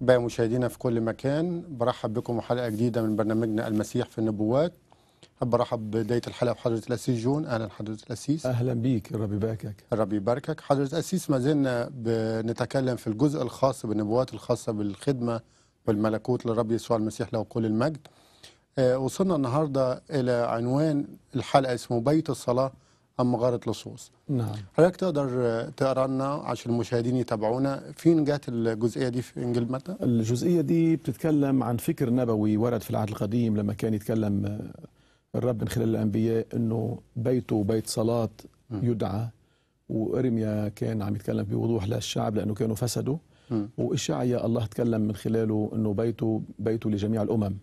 بقى مشاهدينا في كل مكان برحب بكم وحلقة جديدة من برنامجنا المسيح في النبوات برحب بداية الحلقة بحضرة الأسيس جون أهلا حضرة الأسيس أهلا بيك الرب يباركك الرب يباركك حضرة الأسيس ما زلنا بنتكلم في الجزء الخاص بالنبوات الخاصة بالخدمة والملكوت للرب يسوع المسيح له كل المجد آه، وصلنا النهاردة إلى عنوان الحلقة اسمه بيت الصلاة أم مغاره لصوص نعم حضرتك تقدر تقرا لنا عشان المشاهدين يتابعونا فين جت الجزئيه دي في انجيل متى؟ الجزئيه دي بتتكلم عن فكر نبوي ورد في العهد القديم لما كان يتكلم الرب من خلال الانبياء انه بيته بيت صلاه يدعى وارميا كان عم يتكلم بوضوح للشعب لانه كانوا فسدوا واشعيا الله تكلم من خلاله انه بيته بيته لجميع الامم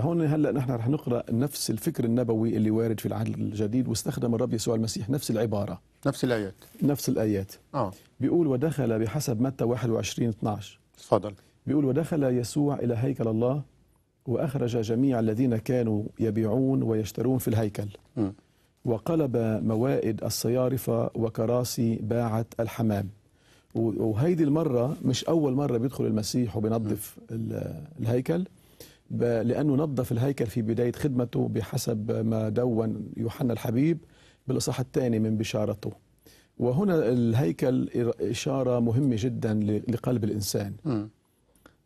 فهون هلا نحن رح نقرا نفس الفكر النبوي اللي وارد في العهد الجديد واستخدم الرب يسوع المسيح نفس العباره نفس الايات نفس الايات اه بيقول ودخل بحسب متى 21 12 تفضل بيقول ودخل يسوع الى هيكل الله واخرج جميع الذين كانوا يبيعون ويشترون في الهيكل م. وقلب موائد الصيارفه وكراسي باعه الحمام وهيدي المره مش اول مره بيدخل المسيح وبينظف الهيكل لأنه نظف الهيكل في بداية خدمته بحسب ما دون يوحنا الحبيب بالإصحاح الثاني من بشارته وهنا الهيكل إشارة مهمة جدا لقلب الإنسان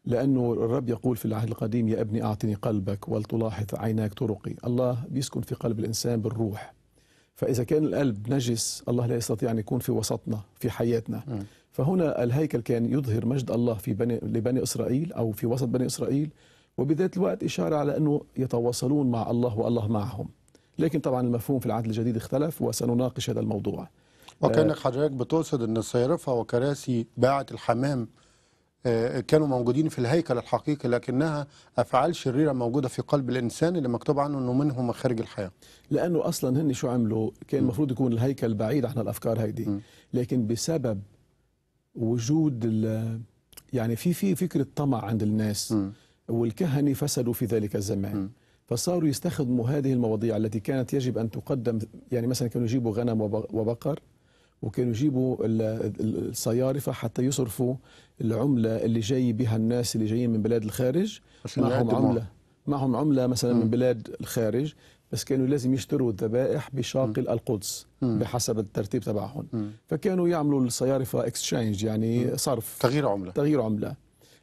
لأنه الرب يقول في العهد القديم يا ابني أعطني قلبك ولتلاحظ عيناك طرقي الله بيسكن في قلب الإنسان بالروح فإذا كان القلب نجس الله لا يستطيع أن يكون في وسطنا في حياتنا فهنا الهيكل كان يظهر مجد الله في بني لبني إسرائيل أو في وسط بني إسرائيل وبذات الوقت إشارة على أنه يتواصلون مع الله والله معهم لكن طبعا المفهوم في العهد الجديد اختلف وسنناقش هذا الموضوع وكانك آه، حضرتك بتقصد ان الصيرفه وكراسي باعه الحمام آه، كانوا موجودين في الهيكل الحقيقي لكنها افعال شريره موجوده في قلب الانسان اللي مكتوب عنه انه منه مخارج الحياه. لانه اصلا هن شو عملوا؟ كان المفروض يكون الهيكل بعيد عن الافكار هيدي، لكن بسبب وجود يعني في في فكره طمع عند الناس م. والكهنة فسدوا في ذلك الزمان م. فصاروا يستخدموا هذه المواضيع التي كانت يجب أن تقدم يعني مثلا كانوا يجيبوا غنم وبقر وكانوا يجيبوا الصيارفة حتى يصرفوا العملة اللي جاي بها الناس اللي جايين من بلاد الخارج معهم عملة معهم عملة مثلا م. من بلاد الخارج بس كانوا لازم يشتروا الذبائح بشاقل م. القدس م. بحسب الترتيب تبعهم فكانوا يعملوا الصيارفة اكسشينج يعني صرف تغيير عملة تغيير عملة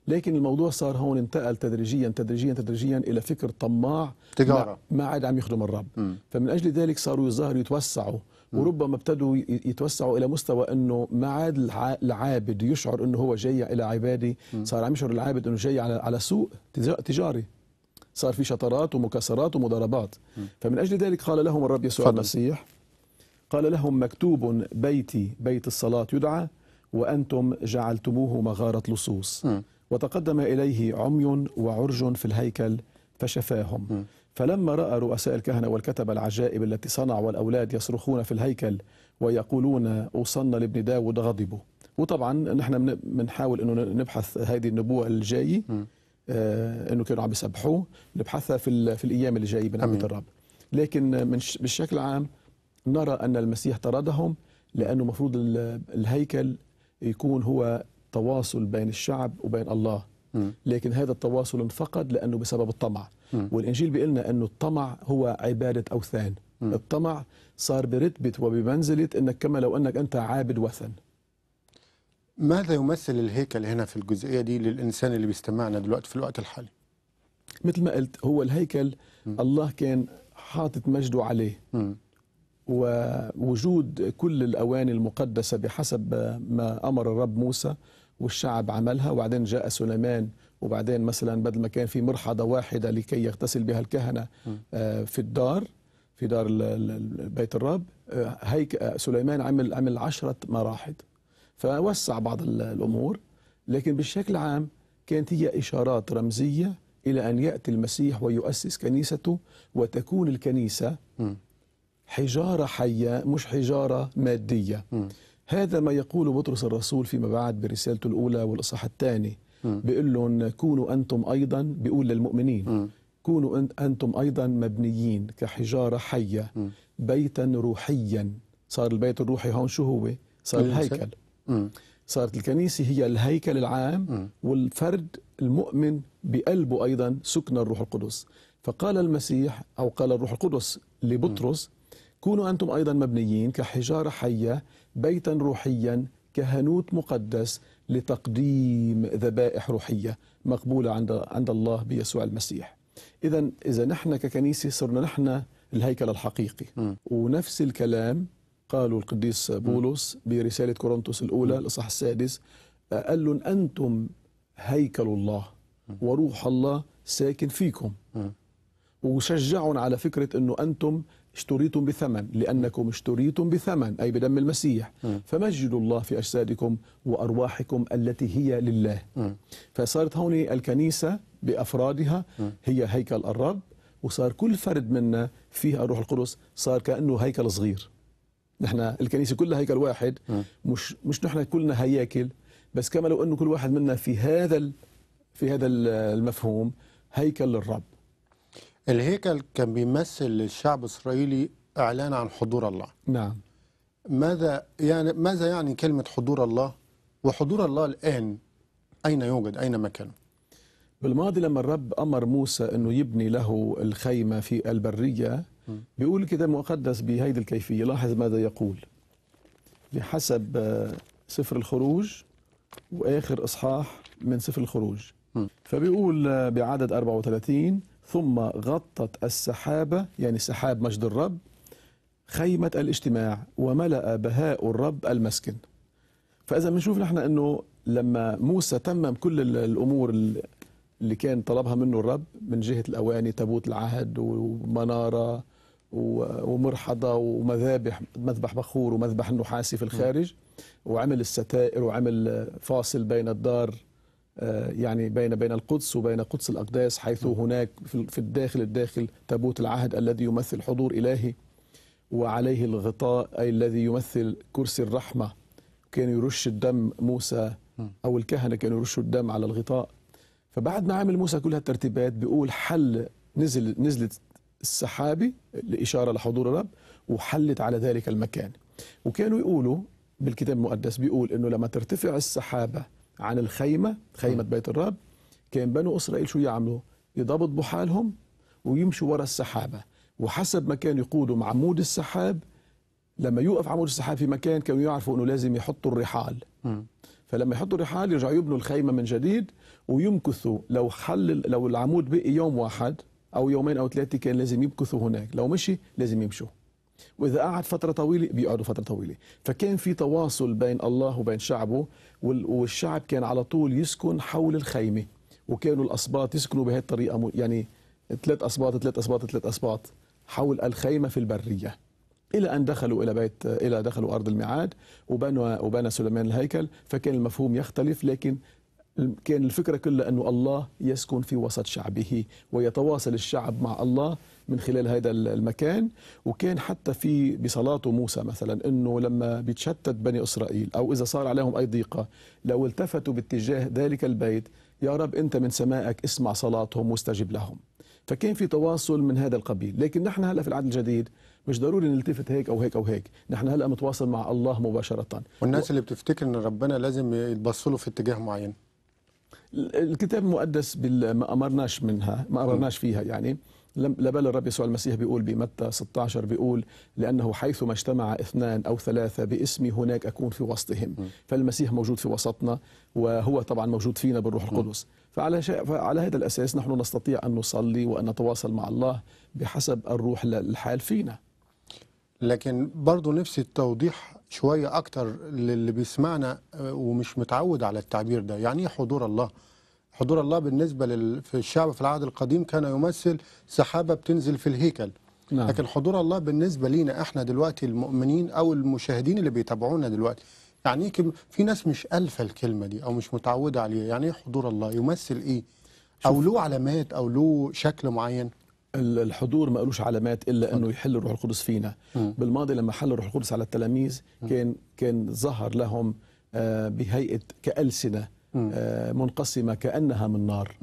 لكن الموضوع صار هون انتقل تدريجيا تدريجيا تدريجيا الى فكر طماع تجاره ما عاد عم يخدم الرب م. فمن اجل ذلك صاروا يظهروا يتوسعوا م. وربما ابتدوا يتوسعوا الى مستوى انه ما عاد العابد يشعر انه هو جاي الى عباده صار عم يشعر العابد انه جاي على على سوق تجاري صار في شطرات ومكاسرات ومضاربات م. فمن اجل ذلك قال لهم الرب يسوع فضل. المسيح قال لهم مكتوب بيتي بيت الصلاه يدعى وانتم جعلتموه مغاره لصوص م. وتقدم إليه عمي وعرج في الهيكل فشفاهم فلما رأى رؤساء الكهنة والكتبة العجائب التي صنع والأولاد يصرخون في الهيكل ويقولون أوصلنا لابن داود غضبوا وطبعا نحن بنحاول انه نبحث هذه النبوه الجاية آه انه كانوا عم يسبحوه نبحثها في في الايام اللي من بنعمه الرب لكن من بالشكل عام نرى ان المسيح طردهم لانه المفروض الهيكل يكون هو تواصل بين الشعب وبين الله لكن هذا التواصل انفقد لأنه بسبب الطمع والإنجيل بيقول لنا أنه الطمع هو عبادة أوثان الطمع صار برتبة وبمنزلة أنك كما لو أنك أنت عابد وثن ماذا يمثل الهيكل هنا في الجزئية دي للإنسان اللي بيستمعنا دلوقتي في الوقت الحالي مثل ما قلت هو الهيكل م. الله كان حاطط مجده عليه م. ووجود كل الأواني المقدسة بحسب ما أمر الرب موسى والشعب عملها وبعدين جاء سليمان وبعدين مثلا بدل ما كان في مرحضة واحدة لكي يغتسل بها الكهنة آه، في الدار في دار بيت الرب آه، هيك آه، سليمان عمل عمل عشرة مراحض فوسع بعض الأمور لكن بشكل عام كانت هي إشارات رمزية إلى أن يأتي المسيح ويؤسس كنيسته وتكون الكنيسة حجارة حية مش حجارة مادية هذا ما يقول بطرس الرسول فيما بعد برسالته الأولى والإصحاح الثاني بيقول لهم كونوا أنتم أيضا بيقول للمؤمنين كونوا أنتم أيضا مبنيين كحجارة حية بيتا روحيا صار البيت الروحي هون شو هو صار الهيكل صارت الكنيسة هي الهيكل العام والفرد المؤمن بقلبه أيضا سكن الروح القدس فقال المسيح أو قال الروح القدس لبطرس كونوا أنتم أيضا مبنيين كحجارة حية بيتا روحيا كهنوت مقدس لتقديم ذبائح روحية مقبولة عند عند الله بيسوع المسيح. إذا إذا نحن ككنيسة صرنا نحن الهيكل الحقيقي ونفس الكلام قالوا القديس بولس برسالة كورنثوس الأولى الإصحاح السادس قال لهم أنتم هيكل الله وروح الله ساكن فيكم وشجعهم على فكرة أنه أنتم اشتريتم بثمن لأنكم اشتريتم بثمن أي بدم المسيح فمجدوا الله في أجسادكم وأرواحكم التي هي لله فصارت هون الكنيسة بأفرادها هي هيكل الرب وصار كل فرد منا فيها الروح القدس صار كأنه هيكل صغير نحن الكنيسة كلها هيكل واحد مش, مش نحن كلنا هياكل بس كما لو أنه كل واحد منا في هذا في هذا المفهوم هيكل للرب الهيكل كان بيمثل للشعب الإسرائيلي إعلان عن حضور الله نعم ماذا يعني ماذا يعني كلمة حضور الله وحضور الله الآن أين يوجد أين مكانه بالماضي لما الرب أمر موسى أنه يبني له الخيمة في البرية بيقول كده مقدس بهيدي الكيفية لاحظ ماذا يقول بحسب آه، سفر الخروج وآخر إصحاح من سفر الخروج فبيقول آه، بعدد 34 ثم غطت السحابة يعني سحاب مجد الرب خيمة الاجتماع وملأ بهاء الرب المسكن فإذا بنشوف نحن أنه لما موسى تمم كل الأمور اللي كان طلبها منه الرب من جهة الأواني تابوت العهد ومنارة ومرحضة ومذابح مذبح بخور ومذبح النحاسي في الخارج وعمل الستائر وعمل فاصل بين الدار آه، يعني بين بين القدس وبين قدس الأقداس حيث نعم. هناك في الداخل الداخل تابوت العهد الذي يمثل حضور إلهي وعليه الغطاء أي الذي يمثل كرسي الرحمة كان يرش الدم موسى نعم. أو الكهنة كانوا يرشوا الدم على الغطاء فبعد ما عمل موسى كل هالترتيبات بيقول حل نزل نزلت السحابه لإشارة لحضور الرب وحلت على ذلك المكان وكانوا يقولوا بالكتاب المقدس بيقول انه لما ترتفع السحابه عن الخيمه خيمه بيت الرب كان بنو اسرائيل شو يعملوا؟ يضبط بحالهم ويمشوا ورا السحابه وحسب ما كان مع عمود السحاب لما يوقف عمود السحاب في مكان كانوا يعرفوا انه لازم يحطوا الرحال م. فلما يحطوا الرحال يرجعوا يبنوا الخيمه من جديد ويمكثوا لو حل لو العمود بقي يوم واحد او يومين او ثلاثه كان لازم يمكثوا هناك لو مشي لازم يمشوا واذا قعد فتره طويله بيقعدوا فتره طويله فكان في تواصل بين الله وبين شعبه والشعب كان على طول يسكن حول الخيمه وكانوا الاسباط يسكنوا بهذه الطريقه يعني ثلاث اسباط ثلاث اسباط ثلاث اسباط حول الخيمه في البريه الى ان دخلوا الى بيت الى دخلوا ارض الميعاد وبنى وبنى سليمان الهيكل فكان المفهوم يختلف لكن كان الفكره كلها انه الله يسكن في وسط شعبه ويتواصل الشعب مع الله من خلال هذا المكان وكان حتى في بصلاته موسى مثلا انه لما بيتشتت بني اسرائيل او اذا صار عليهم اي ضيقه لو التفتوا باتجاه ذلك البيت يا رب انت من سمائك اسمع صلاتهم واستجب لهم فكان في تواصل من هذا القبيل لكن نحن هلا في العهد الجديد مش ضروري نلتفت هيك او هيك او هيك نحن هلا متواصل مع الله مباشره والناس و... اللي بتفتكر ان ربنا لازم له في اتجاه معين الكتاب المقدس بال... ما امرناش منها ما امرناش فيها يعني لبال الرب يسوع المسيح بيقول بمتى 16 بيقول لأنه حيثما اجتمع اثنان أو ثلاثة باسمي هناك أكون في وسطهم فالمسيح موجود في وسطنا وهو طبعا موجود فينا بالروح القدس فعلى, على فعلى هذا الأساس نحن نستطيع أن نصلي وأن نتواصل مع الله بحسب الروح الحال فينا لكن برضه نفسي التوضيح شوية أكتر للي بيسمعنا آه، ومش متعود على التعبير ده يعني إيه حضور الله؟ حضور الله بالنسبة لل... في الشعب في العهد القديم كان يمثل سحابة بتنزل في الهيكل نعم. لكن حضور الله بالنسبة لينا احنا دلوقتي المؤمنين أو المشاهدين اللي بيتابعونا دلوقتي يعني ايه كم... في ناس مش ألفة الكلمة دي أو مش متعودة عليها يعني ايه حضور الله يمثل ايه أو له علامات أو له شكل معين الحضور ما قالوش علامات الا انه يحل الروح القدس فينا م. بالماضي لما حل الروح القدس على التلاميذ كان كان ظهر لهم آه، بهيئه كالسنه آه، منقسمة كأنها من نار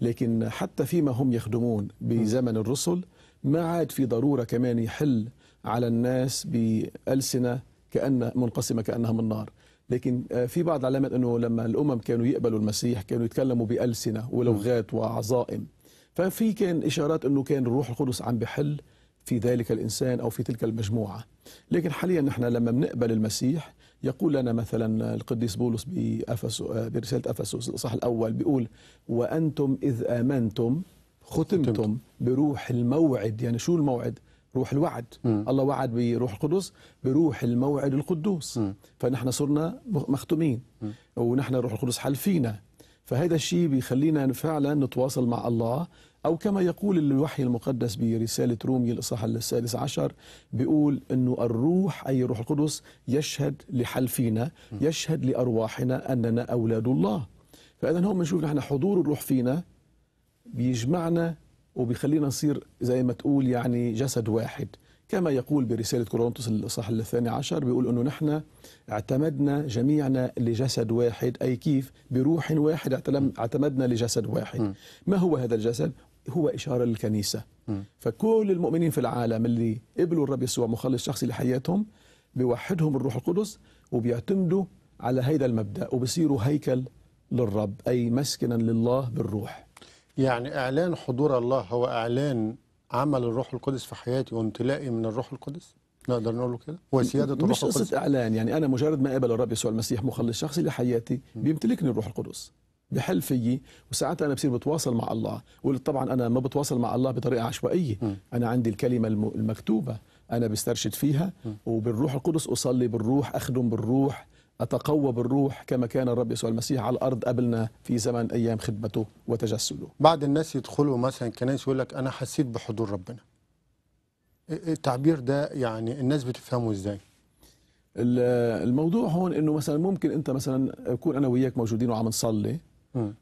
لكن حتى فيما هم يخدمون بزمن الرسل ما عاد في ضرورة كمان يحل على الناس بألسنة كأن منقسمة كأنها من نار لكن آه، في بعض علامات أنه لما الأمم كانوا يقبلوا المسيح كانوا يتكلموا بألسنة ولغات وعظائم ففي كان إشارات أنه كان الروح القدس عم بحل في ذلك الإنسان أو في تلك المجموعة لكن حاليا نحن لما بنقبل المسيح يقول لنا مثلا القديس بولس برسالة أفسس الإصحاح الأول بيقول وأنتم إذ آمنتم ختمتم بروح الموعد يعني شو الموعد؟ روح الوعد م. الله وعد بروح القدس بروح الموعد القدوس م. فنحن صرنا مختومين ونحن روح القدس حل فينا فهذا الشيء بيخلينا فعلا نتواصل مع الله أو كما يقول الوحي المقدس برسالة رومي الإصحاح السادس عشر بيقول أنه الروح أي الروح القدس يشهد لحلفينا يشهد لأرواحنا أننا أولاد الله فإذا هون بنشوف نحن حضور الروح فينا بيجمعنا وبيخلينا نصير زي ما تقول يعني جسد واحد كما يقول برسالة كورنثوس الإصحاح الثاني عشر بيقول أنه نحن اعتمدنا جميعنا لجسد واحد أي كيف بروح واحد اعتمدنا لجسد واحد ما هو هذا الجسد هو إشارة للكنيسة م. فكل المؤمنين في العالم اللي قبلوا الرب يسوع مخلص شخصي لحياتهم بيوحدهم الروح القدس وبيعتمدوا على هيدا المبدأ وبصيروا هيكل للرب أي مسكنا لله بالروح يعني إعلان حضور الله هو إعلان عمل الروح القدس في حياتي وامتلائي من الروح القدس؟ نقدر نقول كده وسياده الروح مش القدس مش قصة إعلان يعني أنا مجرد ما قبل الرب يسوع المسيح مخلص شخصي لحياتي بيمتلكني الروح القدس بحل فيي وساعتها انا بصير بتواصل مع الله وطبعا طبعا انا ما بتواصل مع الله بطريقه عشوائيه م. انا عندي الكلمه المكتوبه انا بسترشد فيها م. وبالروح القدس اصلي بالروح اخدم بالروح أتقوى بالروح كما كان الرب يسوع المسيح على الأرض قبلنا في زمن أيام خدمته وتجسده بعض الناس يدخلوا مثلا كنايس يقول لك أنا حسيت بحضور ربنا إيه، إيه التعبير ده يعني الناس بتفهمه إزاي الموضوع هون انه مثلا ممكن انت مثلا اكون انا وياك موجودين وعم نصلي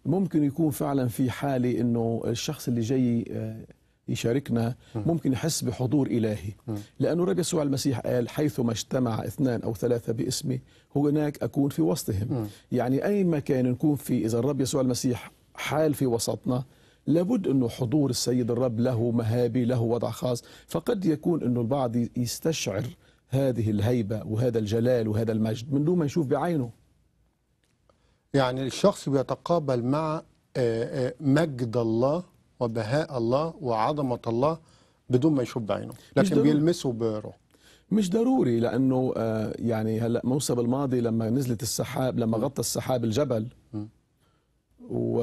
ممكن يكون فعلا في حاله انه الشخص اللي جاي آه، يشاركنا ممكن يحس بحضور إلهي لأنه الرب يسوع المسيح قال حيثما اجتمع اثنان أو ثلاثة باسمي هناك أكون في وسطهم يعني أي مكان نكون فيه إذا الرب يسوع المسيح حال في وسطنا لابد انه حضور السيد الرب له مهابي له وضع خاص فقد يكون انه البعض يستشعر هذه الهيبه وهذا الجلال وهذا المجد من دون ما يشوف بعينه يعني الشخص بيتقابل مع آه، آه، مجد الله وبهاء الله وعظمة الله بدون ما يشوف بعينه لكن بيلمسه بروح مش ضروري لانه آه، يعني هلا موسم الماضي لما نزلت السحاب لما غطى السحاب الجبل و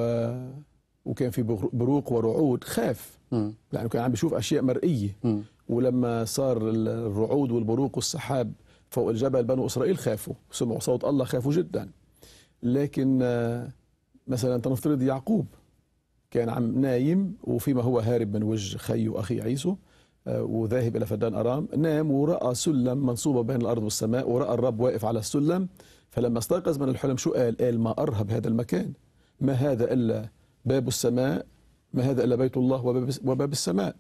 وكان في بروق ورعود خاف لانه كان عم بيشوف اشياء مرئيه ولما صار الرعود والبروق والسحاب فوق الجبل بنو اسرائيل خافوا سمعوا صوت الله خافوا جدا لكن آه، مثلا تنفترض يعقوب كان عم نايم وفيما هو هارب من وجه خيه أخي عيسو آه، وذاهب الى فدان ارام نام وراى سلم منصوبه بين الارض والسماء وراى الرب واقف على السلم فلما استيقظ من الحلم شو قال؟ قال ما ارهب هذا المكان ما هذا الا باب السماء ما هذا الا بيت الله وباب السماء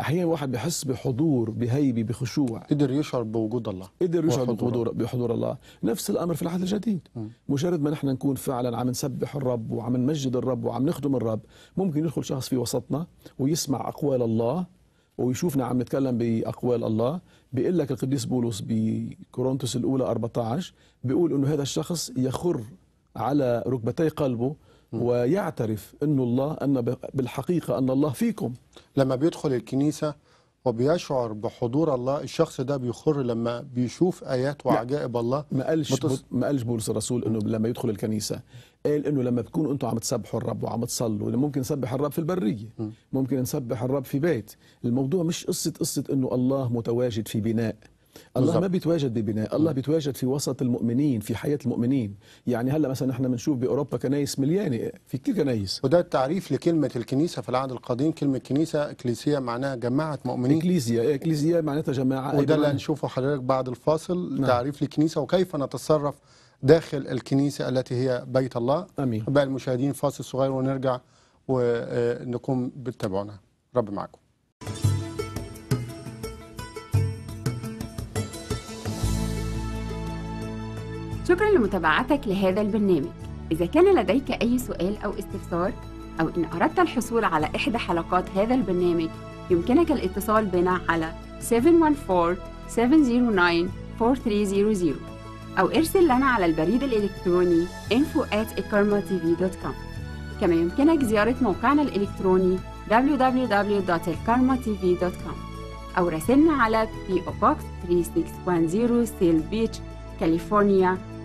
احيانا واحد بيحس بحضور بهيبه بخشوع قدر يشعر بوجود الله قدر يشعر بحضور بحضور الله نفس الامر في العهد الجديد م. مجرد ما نحن نكون فعلا عم نسبح الرب وعم نمجد الرب وعم نخدم الرب ممكن يدخل شخص في وسطنا ويسمع اقوال الله ويشوفنا عم نتكلم باقوال الله بيقول لك القديس بولس بكورنثوس الاولى 14 بيقول انه هذا الشخص يخر على ركبتي قلبه ويعترف أن الله أن بالحقيقة أن الله فيكم لما بيدخل الكنيسة وبيشعر بحضور الله الشخص ده بيخر لما بيشوف آيات وعجائب الله ما قالش متص... ما قالش بولس الرسول أنه لما يدخل الكنيسة قال انه لما تكونوا انتوا عم تسبحوا الرب وعم تصلوا ممكن نسبح الرب في البريه ممكن نسبح الرب في بيت الموضوع مش قصه قصه انه الله متواجد في بناء الله بالزبط. ما بيتواجد ببناء الله بيتواجد في وسط المؤمنين في حياة المؤمنين يعني هلا مثلا احنا بنشوف بأوروبا كنايس مليانة في كثير كنايس وده التعريف لكلمة الكنيسة في العهد القديم كلمة كنيسة اكليسيا معناها جماعة مؤمنين اكليسيا إيه، اكليسيا معناتها جماعة وده اللي هنشوفه حضرتك بعد الفاصل نعم. تعريف للكنيسه وكيف نتصرف داخل الكنيسة التي هي بيت الله أمين بقى المشاهدين فاصل صغير ونرجع ونقوم بتابعونا رب معكم شكرا لمتابعتك لهذا البرنامج إذا كان لديك أي سؤال أو استفسار أو إن أردت الحصول على إحدى حلقات هذا البرنامج يمكنك الاتصال بنا على 714-709-4300 أو ارسل لنا على البريد الإلكتروني ikarmatv.com كما يمكنك زيارة موقعنا الإلكتروني www.ikarmatv.com أو راسلنا على PO Box 3610 سيل بيتش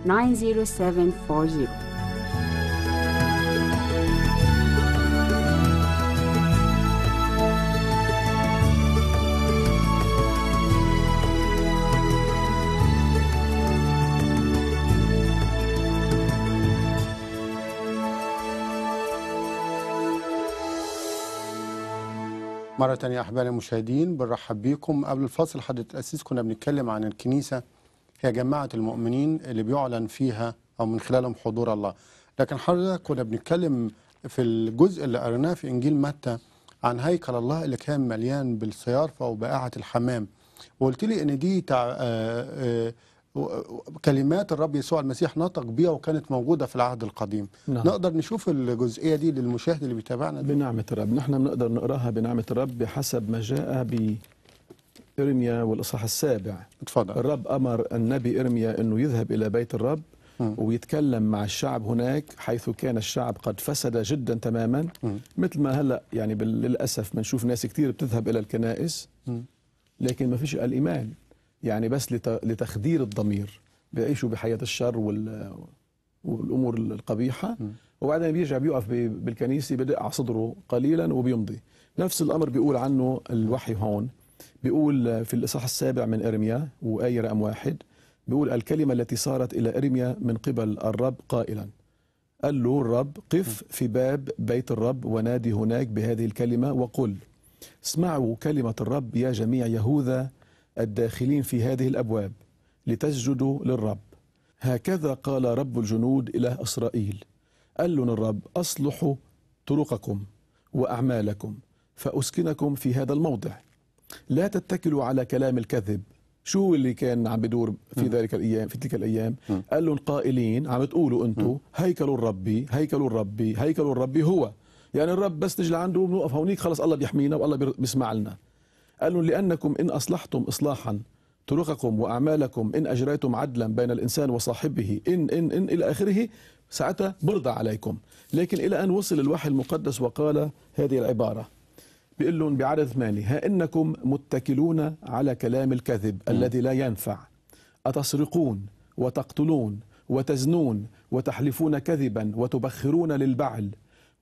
90740 مرة تانية أحبائي المشاهدين بنرحب بيكم قبل الفاصل حضرة الأسيس كنا بنتكلم عن الكنيسة هي جماعة المؤمنين اللي بيعلن فيها أو من خلالهم حضور الله لكن حضرتك كنا بنتكلم في الجزء اللي قريناه في إنجيل متى عن هيكل الله اللي كان مليان بالصيارفة وبقاعة الحمام وقلت لي إن دي تع... آه، آه، كلمات الرب يسوع المسيح نطق بيها وكانت موجودة في العهد القديم نعم. نقدر نشوف الجزئية دي للمشاهد اللي بيتابعنا بنعمة الرب نحن بنقدر نقراها بنعمة الرب بحسب ما جاء ب إرميا والإصحاح السابع اتفضل الرب أمر النبي إرميا أنه يذهب إلى بيت الرب م. ويتكلم مع الشعب هناك حيث كان الشعب قد فسد جدا تماما م. مثل ما هلأ يعني للأسف بنشوف ناس كثير بتذهب إلى الكنائس م. لكن ما فيش الإيمان يعني بس لتخدير الضمير بيعيشوا بحياة الشر وال... والأمور القبيحة وبعدين بيرجع بيقف بالكنيسة بدق على صدره قليلا وبيمضي نفس الأمر بيقول عنه الوحي هون بيقول في الإصحاح السابع من إرميا وآية رقم واحد بيقول الكلمة التي صارت إلى إرميا من قبل الرب قائلا قال له الرب قف في باب بيت الرب ونادي هناك بهذه الكلمة وقل اسمعوا كلمة الرب يا جميع يهوذا الداخلين في هذه الأبواب لتسجدوا للرب هكذا قال رب الجنود إله إسرائيل قال لهم الرب أصلحوا طرقكم وأعمالكم فأسكنكم في هذا الموضع لا تتكلوا على كلام الكذب شو اللي كان عم بدور في ذلك الايام في تلك الايام قال لهم قائلين عم تقولوا انتم هيكل الرب هيكل الرب هيكل الرب هو يعني الرب بس نجي لعنده بنوقف هونيك خلص الله بيحمينا والله بيسمع لنا قال لهم لانكم ان اصلحتم اصلاحا طرقكم واعمالكم ان اجريتم عدلا بين الانسان وصاحبه ان ان ان الى اخره ساعتها برضى عليكم لكن الى ان وصل الوحي المقدس وقال هذه العباره بيقول لهم بعرض مالي ها انكم متكلون على كلام الكذب م. الذي لا ينفع اتسرقون وتقتلون وتزنون وتحلفون كذبا وتبخرون للبعل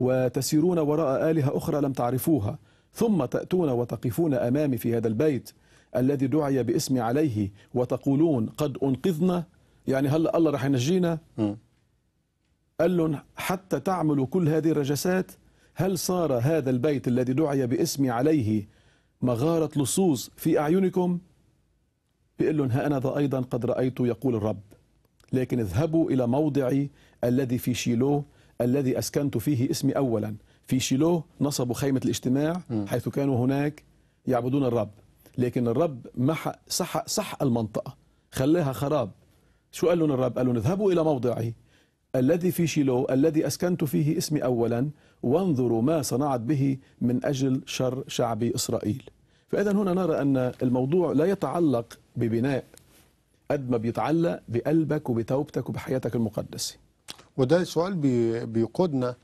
وتسيرون وراء الهه اخرى لم تعرفوها ثم تاتون وتقفون امامي في هذا البيت الذي دعي باسمي عليه وتقولون قد انقذنا يعني هلا الله رح ينجينا قال لهم حتى تعملوا كل هذه الرجسات هل صار هذا البيت الذي دعي باسمي عليه مغارة لصوص في أعينكم بيقول لهم ها أنا ذا أيضا قد رأيت يقول الرب لكن اذهبوا إلى موضعي الذي في شيلوه الذي أسكنت فيه اسمي أولا في شيلوه نصبوا خيمة الاجتماع حيث كانوا هناك يعبدون الرب لكن الرب محا صح صح المنطقة خلاها خراب شو قال لهم الرب قال لهم اذهبوا إلى موضعي الذي في شيلوه الذي أسكنت فيه اسمي أولا وانظروا ما صنعت به من أجل شر شعب إسرائيل فإذا هنا نرى أن الموضوع لا يتعلق ببناء قد ما بيتعلق بقلبك وبتوبتك وبحياتك المقدسة وده سؤال بيقودنا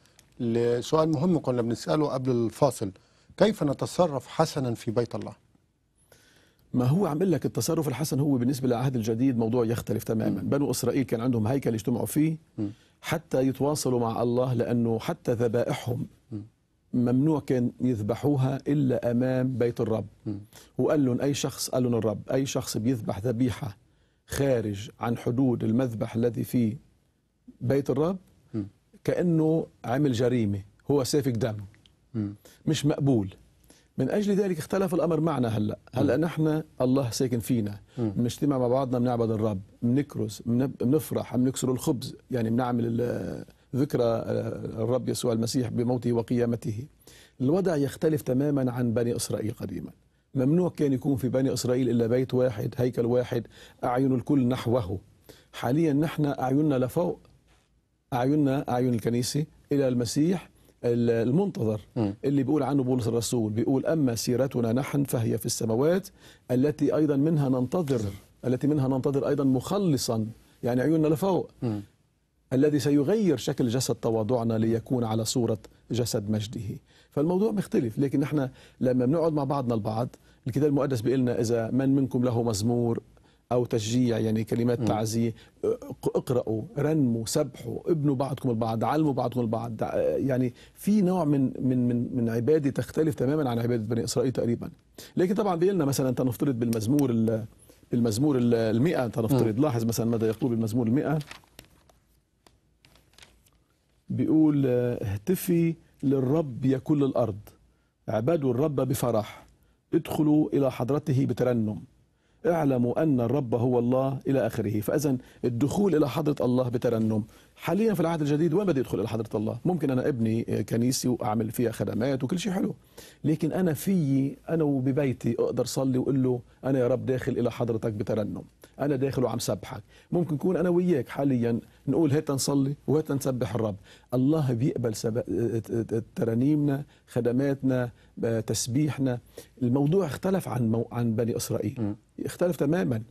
لسؤال مهم كنا بنسأله قبل الفاصل كيف نتصرف حسنا في بيت الله ما هو عم لك التصرف الحسن هو بالنسبة للعهد الجديد موضوع يختلف تماما م. بنو إسرائيل كان عندهم هيكل يجتمعوا فيه م. حتى يتواصلوا مع الله لأنه حتى ذبائحهم ممنوع كان يذبحوها إلا أمام بيت الرب وقال لهم أي شخص قال لهم الرب أي شخص بيذبح ذبيحة خارج عن حدود المذبح الذي في بيت الرب كأنه عمل جريمة هو سافك دم مش مقبول من أجل ذلك اختلف الأمر معنا هلأ هلأ نحن الله ساكن فينا بنجتمع مع بعضنا بنعبد الرب بنكرز بنفرح بنكسر الخبز يعني بنعمل ذكرى آه، الرب يسوع المسيح بموته وقيامته الوضع يختلف تماما عن بني إسرائيل قديما ممنوع كان يكون في بني إسرائيل إلا بيت واحد هيكل واحد أعين الكل نحوه حاليا نحن أعيننا لفوق أعيننا أعين الكنيسة إلى المسيح المنتظر م. اللي بيقول عنه بولس الرسول بيقول أما سيرتنا نحن فهي في السماوات التي أيضا منها ننتظر التي منها ننتظر أيضا مخلصا يعني عيوننا لفوق م. الذي سيغير شكل جسد تواضعنا ليكون على صورة جسد مجده فالموضوع مختلف لكن احنا لما بنقعد مع بعضنا البعض الكتاب المقدس بيقول لنا إذا من منكم له مزمور او تشجيع يعني كلمات تعزيه اقرأوا رنموا سبحوا ابنوا بعضكم البعض علموا بعضكم البعض يعني في نوع من من من من عباده تختلف تماما عن عباده بني اسرائيل تقريبا لكن طبعا بيقول مثلا تنفترض بالمزمور بالمزمور ال100 تنفترض لاحظ مثلا ماذا يقول بالمزمور ال100 بيقول اهتفي للرب يا كل الارض اعبدوا الرب بفرح ادخلوا الى حضرته بترنم اعلموا أن الرب هو الله إلى آخره فإذا الدخول إلى حضرة الله بترنم حاليا في العهد الجديد وين بدي ادخل الى حضره الله؟ ممكن انا ابني آه، كنيسه واعمل فيها خدمات وكل شيء حلو، لكن انا فيي انا وببيتي اقدر صلي واقول له انا يا رب داخل الى حضرتك بترنم، انا داخل وعم سبحك، ممكن يكون انا وياك حاليا نقول هات نصلي وهات نسبح الرب، الله بيقبل آه، آه، ترانيمنا، خدماتنا، تسبيحنا، الموضوع اختلف عن عن بني اسرائيل. يختلف تماما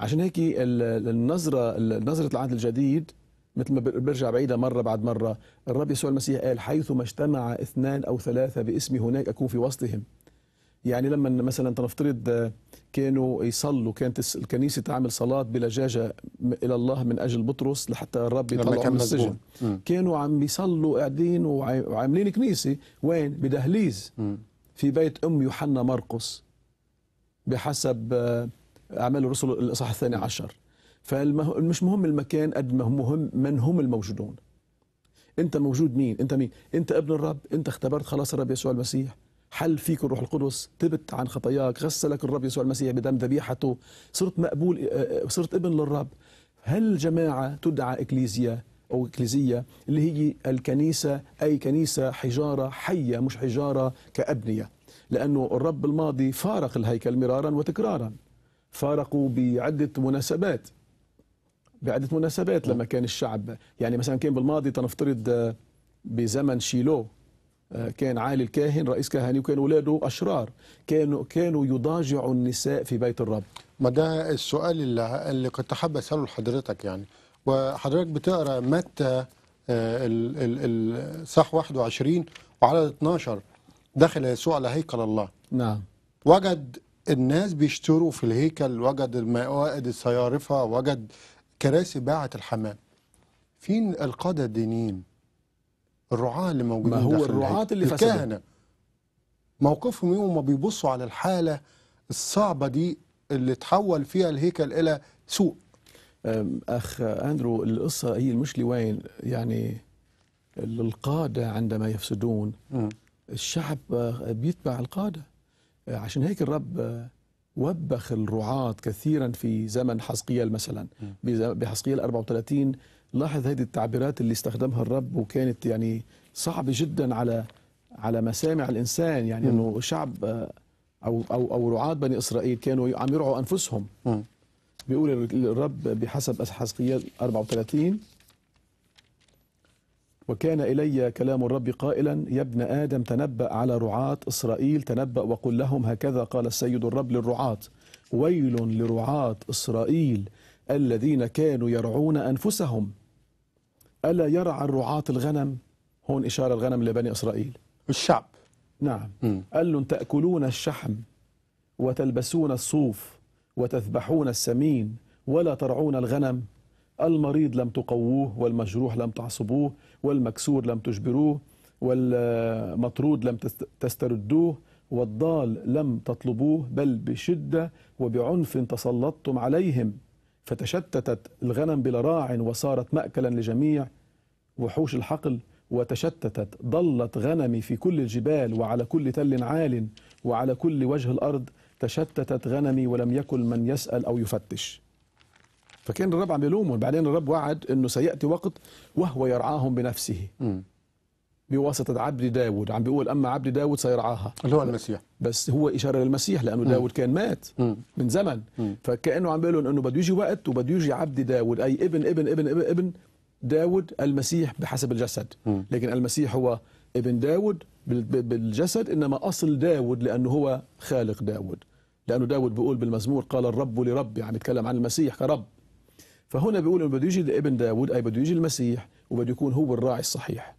عشان هيك النظره نظره العهد الجديد مثل ما برجع بعيدة مرة بعد مرة الرب يسوع المسيح قال حيث ما اجتمع اثنان أو ثلاثة باسمي هناك أكون في وسطهم يعني لما مثلا تنفترض آه، كانوا يصلوا كانت الكنيسة تعمل صلاة بلجاجة إلى الله من أجل بطرس لحتى الرب يطلعه من السجن م. كانوا عم يصلوا قاعدين وعاملين كنيسة وين بدهليز م. في بيت أم يوحنا مرقس بحسب آه، أعمال الرسل الإصحاح الثاني نعم. عشر فمش مهم المكان قد ما مهم من هم الموجودون أنت موجود مين أنت مين أنت ابن الرب أنت اختبرت خلاص الرب يسوع المسيح حل فيك الروح القدس تبت عن خطاياك غسلك الرب يسوع المسيح بدم ذبيحته صرت مقبول آه، آه، صرت ابن للرب هل الجماعة تدعى إكليزيا أو إكليزية اللي هي الكنيسة أي كنيسة حجارة حية مش حجارة كأبنية لأنه الرب الماضي فارق الهيكل مرارا وتكرارا فارقوا بعدة مناسبات بعدة مناسبات لما كان الشعب يعني مثلا كان بالماضي تنفترض آه، بزمن شيلو آه، كان عالي الكاهن رئيس كهني وكان اولاده اشرار كانوا كانوا يضاجعوا النساء في بيت الرب ما ده السؤال اللي, اللي كنت حابب اساله لحضرتك يعني وحضرتك بتقرا متى آه، الصح 21 وعدد 12 دخل يسوع لهيكل الله نعم وجد الناس بيشتروا في الهيكل وجد الموائد الصيارفه وجد كراسي باعة الحمام فين القادة الدينيين الرعاة اللي موجودين ما هو الرعاة اللي فسدوا الكهنة موقفهم ايه وما بيبصوا على الحالة الصعبة دي اللي تحول فيها الهيكل إلى سوق اخ اندرو القصه هي المشكله وين يعني القاده عندما يفسدون الشعب بيتبع القاده عشان هيك الرب وبخ الرعاة كثيرا في زمن حزقيال مثلا بحزقيال 34 لاحظ هذه التعبيرات اللي استخدمها الرب وكانت يعني صعبة جدا على على مسامع الإنسان يعني أنه شعب أو أو أو رعاة بني إسرائيل كانوا عم يرعوا أنفسهم بيقول الرب بحسب حزقيال 34 وكان إلي كلام الرب قائلا يا ابن آدم تنبأ على رعاة إسرائيل تنبأ وقل لهم هكذا قال السيد الرب للرعاة ويل لرعاة إسرائيل الذين كانوا يرعون أنفسهم ألا يرعى الرعاة الغنم هون إشارة الغنم لبني إسرائيل الشعب نعم م. قال لهم تأكلون الشحم وتلبسون الصوف وتذبحون السمين ولا ترعون الغنم المريض لم تقووه والمجروح لم تعصبوه والمكسور لم تجبروه والمطرود لم تستردوه والضال لم تطلبوه بل بشدة وبعنف تسلطتم عليهم فتشتتت الغنم بلا راع وصارت مأكلا لجميع وحوش الحقل وتشتتت ضلت غنمي في كل الجبال وعلى كل تل عال وعلى كل وجه الأرض تشتتت غنمي ولم يكن من يسأل أو يفتش فكان الرب عم يلومهم بعدين الرب وعد أنه سيأتي وقت وهو يرعاهم بنفسه بواسطة عبد داود عم بيقول أما عبد داود سيرعاها اللي هو المسيح بس هو إشارة للمسيح لأنه م. داود كان مات م. من زمن م. فكأنه عم بيقول أنه بده يجي وقت وبده يجي عبد داود أي ابن ابن ابن ابن, ابن داود المسيح بحسب الجسد م. لكن المسيح هو ابن داود بالجسد إنما أصل داود لأنه هو خالق داود لأنه داود بيقول بالمزمور قال الرب لربي عم يتكلم عن المسيح كرب فهنا بيقول انه بده يجي ابن داود أي بده يجي المسيح وبده يكون هو الراعي الصحيح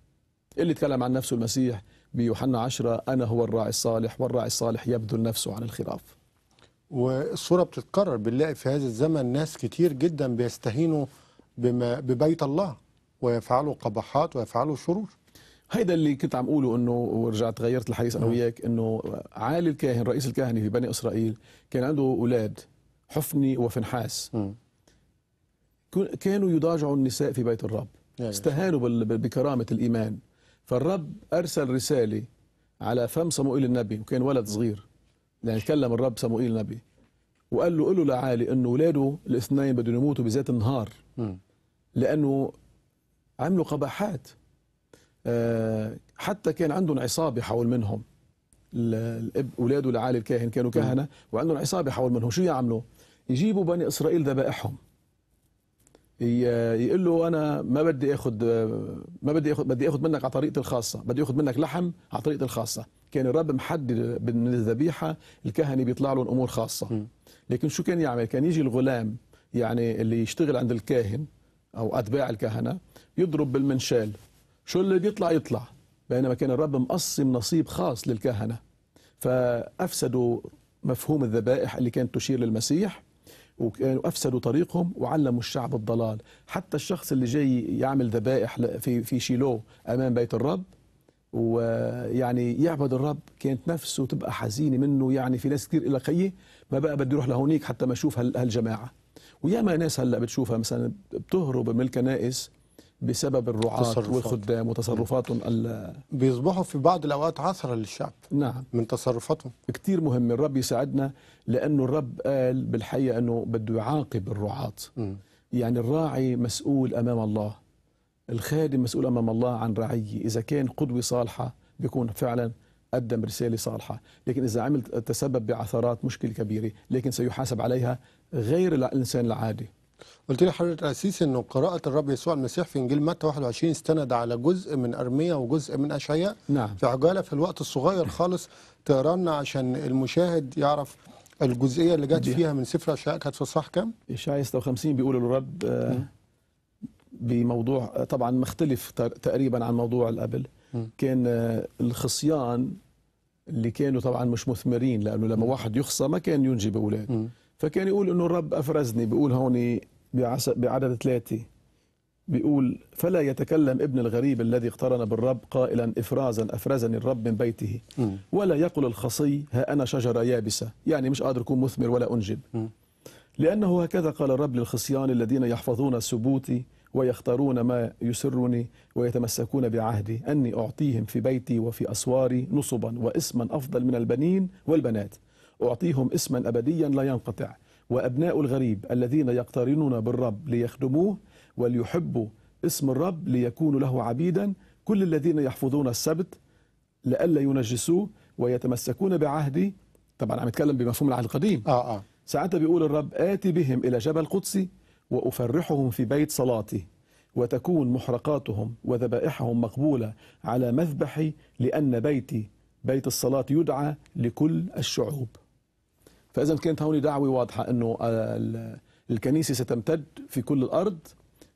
اللي اتكلم عن نفسه المسيح بيوحنا 10 أنا هو الراعي الصالح والراعي الصالح يبذل نفسه عن الخراف والصورة بتتكرر بنلاقي في هذا الزمن ناس كتير جدا بيستهينوا بما ببيت الله ويفعلوا قبحات ويفعلوا شرور هيدا اللي كنت عم اقوله انه ورجعت غيرت الحديث انا نعم. وياك انه عالي الكاهن رئيس الكهنه في بني اسرائيل كان عنده اولاد حفني وفنحاس كانوا يضاجعوا النساء في بيت الرب استهانوا بكرامه الايمان فالرب ارسل رساله على فم صموئيل النبي وكان ولد صغير يعني تكلم الرب صموئيل النبي وقال له قل له لعالي انه اولاده الاثنين بدهم يموتوا بذات النهار لانه عملوا قباحات آه، حتى كان عندهم عصابه حول منهم الاب اولاده لعالي الكاهن كانوا كهنه وعندهم عصابه حول منهم شو يعملوا؟ يجيبوا بني اسرائيل ذبائحهم يقول له انا ما بدي اخذ ما بدي اخذ بدي اخذ منك على طريقتي الخاصه، بدي اخذ منك لحم على طريقتي الخاصه، كان الرب محدد من الذبيحه الكهنه بيطلع لهم امور خاصه. لكن شو كان يعمل؟ كان يجي الغلام يعني اللي يشتغل عند الكاهن او اتباع الكهنه يضرب بالمنشال شو اللي بيطلع يطلع بينما كان الرب مقسم نصيب خاص للكهنة فأفسدوا مفهوم الذبائح اللي كانت تشير للمسيح وكانوا افسدوا طريقهم وعلموا الشعب الضلال حتى الشخص اللي جاي يعمل ذبائح في في شيلو امام بيت الرب ويعني يعبد الرب كانت نفسه تبقى حزينه منه يعني في ناس كثير الى خيي ما بقى بدي اروح لهونيك حتى ما اشوف هالجماعه وياما ناس هلا بتشوفها مثلا بتهرب من الكنائس بسبب الرعاة والخدام وتصرفاتهم بيصبحوا في بعض الأوقات عثرة للشعب نعم من تصرفاتهم كتير مهم الرب يساعدنا لأنه الرب قال بالحقيقة أنه بده يعاقب الرعاة يعني الراعي مسؤول أمام الله الخادم مسؤول أمام الله عن رعيه إذا كان قدوة صالحة بيكون فعلا قدم رسالة صالحة لكن إذا عمل تسبب بعثرات مشكلة كبيرة لكن سيحاسب عليها غير الإنسان العادي قلت لي حضرتك أسيس انه قراءه الرب يسوع المسيح في انجيل متى 21 استند على جزء من ارميا وجزء من اشعياء نعم. في عجاله في الوقت الصغير خالص تقرانا عشان المشاهد يعرف الجزئيه اللي جت فيها من سفر اشعياء كانت في الصح كم؟ اشعياء 56 بيقول الرب آه، بموضوع آه، طبعا مختلف تقريبا عن موضوع قبل كان آه، الخصيان اللي كانوا طبعا مش مثمرين لانه لما واحد يخصى ما كان ينجب بأولاد فكان يقول انه الرب افرزني بيقول هون بعدد ثلاثة بيقول فلا يتكلم ابن الغريب الذي اقترن بالرب قائلا افرازا افرزني الرب من بيته ولا يقل الخصي ها انا شجره يابسه يعني مش قادر اكون مثمر ولا انجب لانه هكذا قال الرب للخصيان الذين يحفظون سبوتي ويختارون ما يسرني ويتمسكون بعهدي اني اعطيهم في بيتي وفي اسواري نصبا واسما افضل من البنين والبنات اعطيهم اسما ابديا لا ينقطع وأبناء الغريب الذين يقترنون بالرب ليخدموه وليحبوا اسم الرب ليكونوا له عبيدا كل الذين يحفظون السبت لئلا ينجسوه ويتمسكون بعهدي طبعا عم يتكلم بمفهوم العهد القديم آه آه. ساعتها بيقول الرب آتي بهم إلى جبل قدسي وأفرحهم في بيت صلاتي وتكون محرقاتهم وذبائحهم مقبولة على مذبحي لأن بيتي بيت الصلاة يدعى لكل الشعوب فاذا كانت هون دعوه واضحه انه آه، الكنيسه ستمتد في كل الارض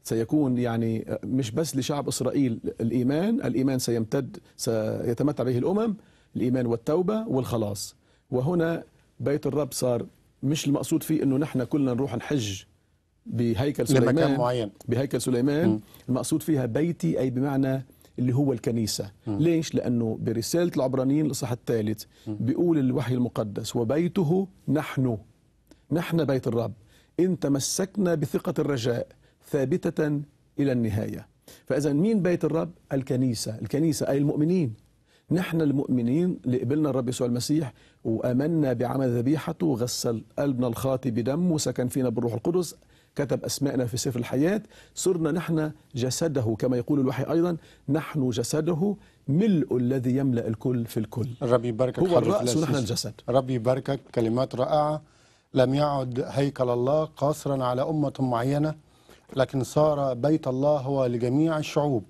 سيكون يعني آه، مش بس لشعب اسرائيل الايمان، الايمان سيمتد سيتمتع به الامم، الايمان والتوبه والخلاص. وهنا بيت الرب صار مش المقصود فيه انه نحن كلنا نروح نحج بهيكل سليمان لمكان معين بهيكل سليمان م. المقصود فيها بيتي اي بمعنى اللي هو الكنيسة م. ليش؟ لأنه برسالة العبرانيين الإصحاح الثالث بيقول الوحي المقدس وبيته نحن نحن بيت الرب إن تمسكنا بثقة الرجاء ثابتة إلى النهاية فإذا مين بيت الرب؟ الكنيسة الكنيسة أي المؤمنين نحن المؤمنين اللي قبلنا الرب يسوع المسيح وآمنا بعمل ذبيحته وغسل قلبنا الخاطي بدمه وسكن فينا بالروح القدس كتب أسماءنا في سفر الحياة صرنا نحن جسده كما يقول الوحي أيضا نحن جسده ملء الذي يملأ الكل في الكل ربي يباركك هو الرأس ونحن الجسد ربي يباركك كلمات رائعة لم يعد هيكل الله قاصرا على أمة معينة لكن صار بيت الله هو لجميع الشعوب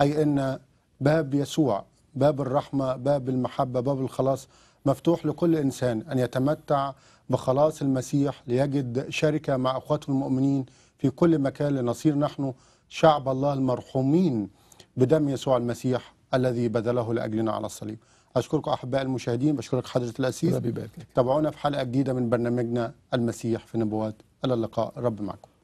أي أن باب يسوع باب الرحمة باب المحبة باب الخلاص مفتوح لكل إنسان أن يتمتع بخلاص المسيح ليجد شركة مع أخواته المؤمنين في كل مكان لنصير نحن شعب الله المرحومين بدم يسوع المسيح الذي بذله لأجلنا على الصليب أشكركم أحباء المشاهدين بشكرك حضرة الأسيس تابعونا في حلقة جديدة من برنامجنا المسيح في نبوات إلى اللقاء رب معكم